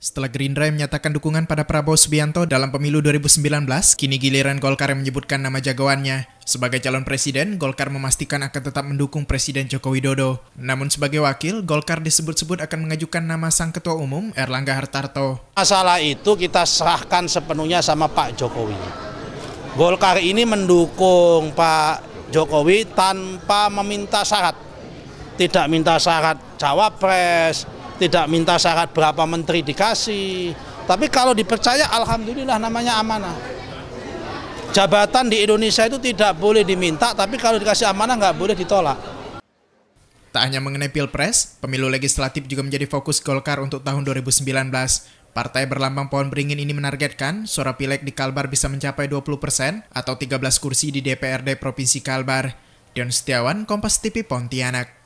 Setelah Gerindra yang menyatakan dukungan pada Prabowo Subianto dalam pemilu 2019, kini giliran Golkar yang menyebutkan nama jagoannya. Sebagai calon presiden, Golkar memastikan akan tetap mendukung Presiden Joko Widodo. Namun sebagai wakil, Golkar disebut-sebut akan mengajukan nama sang ketua umum Erlangga Hartarto. Masalah itu kita serahkan sepenuhnya sama Pak Jokowi. Golkar ini mendukung Pak Jokowi tanpa meminta syarat. Tidak minta syarat cawapres, tidak minta syarat berapa menteri dikasih. Tapi kalau dipercaya, alhamdulillah namanya amanah. Jabatan di Indonesia itu tidak boleh diminta, tapi kalau dikasih amanah nggak boleh ditolak. Tak hanya mengenai Pilpres, pemilu legislatif juga menjadi fokus Golkar untuk tahun 2019. Partai berlambang pohon beringin ini menargetkan suara pileg di Kalbar bisa mencapai 20 persen atau 13 kursi di DPRD Provinsi Kalbar. Dion Setiawan, Kompas TV Pontianak.